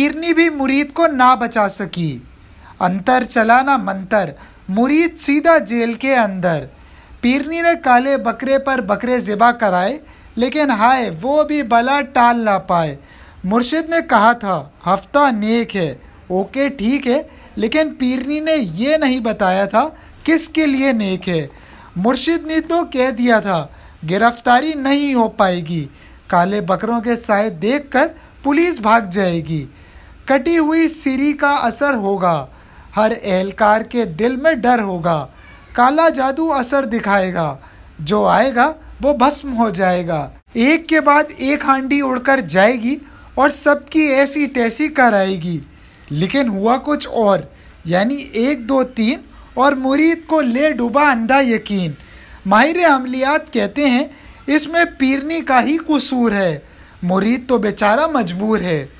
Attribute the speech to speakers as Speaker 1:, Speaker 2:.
Speaker 1: पीरनी भी मुरीद को ना बचा सकी अंतर चला ना मंतर मुरीद सीधा जेल के अंदर पीरनी ने काले बकरे पर बकरे ज़िबा कराए लेकिन हाय वो भी भला टाल ना पाए मुर्शिद ने कहा था हफ्ता नेक है ओके ठीक है लेकिन पीरनी ने ये नहीं बताया था किसके लिए नेक है मुर्शिद ने तो कह दिया था गिरफ्तारी नहीं हो पाएगी काले बकरों के साय देखकर पुलिस भाग जाएगी कटी हुई सीरी का असर होगा हर एहलकार के दिल में डर होगा काला जादू असर दिखाएगा जो आएगा वो भस्म हो जाएगा एक के बाद एक हांडी उड़कर जाएगी और सबकी ऐसी तैसी कराएगी लेकिन हुआ कुछ और यानी एक दो तीन और मुरीद को ले डूबा अंधा यकीन माहिर अमलियात कहते हैं इसमें पीरनी का ही कसूर है मुरीद तो बेचारा मजबूर है